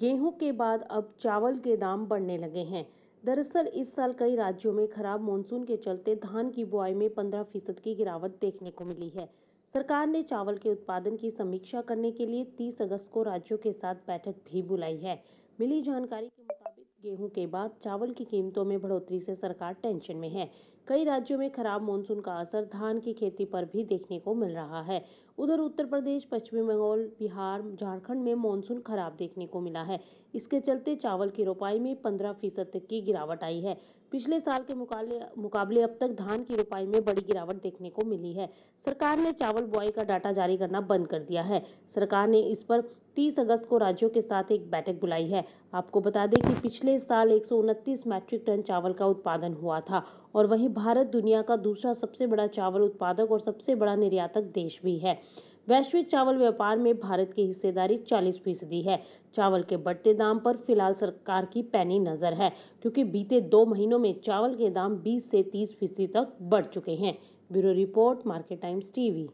गेहूं के बाद अब चावल के दाम बढ़ने लगे हैं दरअसल इस साल कई राज्यों में खराब मानसून के चलते धान की बुआई में 15 फीसद की गिरावट देखने को मिली है सरकार ने चावल के उत्पादन की समीक्षा करने के लिए 30 अगस्त को राज्यों के साथ बैठक भी बुलाई है मिली जानकारी के मुताबिक गेहूं के बाद चावल की कीमतों में बढ़ोतरी से सरकार टेंशन में है कई राज्यों में खराब मानसून का असर धान की खेती पर भी देखने को मिल रहा है उधर उत्तर प्रदेश पश्चिम बंगाल बिहार झारखंड में मानसून खराब देखने को मिला है इसके चलते चावल की रोपाई में पंद्रह फीसद तक की गिरावट आई है पिछले साल के मुकाबले मुकाबले अब तक धान की रोपाई में बड़ी गिरावट देखने को मिली है सरकार ने चावल बुआई का डाटा जारी करना बंद कर दिया है सरकार ने इस पर 30 अगस्त को राज्यों के साथ एक बैठक बुलाई है आपको बता दें कि पिछले साल एक मैट्रिक टन चावल का उत्पादन हुआ था और वहीं भारत दुनिया का दूसरा सबसे बड़ा चावल उत्पादक और सबसे बड़ा निर्यातक देश भी है वैश्विक चावल व्यापार में भारत की हिस्सेदारी 40 फीसदी है चावल के बढ़ते दाम पर फिलहाल सरकार की पैनी नजर है क्योंकि बीते दो महीनों में चावल के दाम 20 से 30 फीसदी तक बढ़ चुके हैं bureau report Market Times TV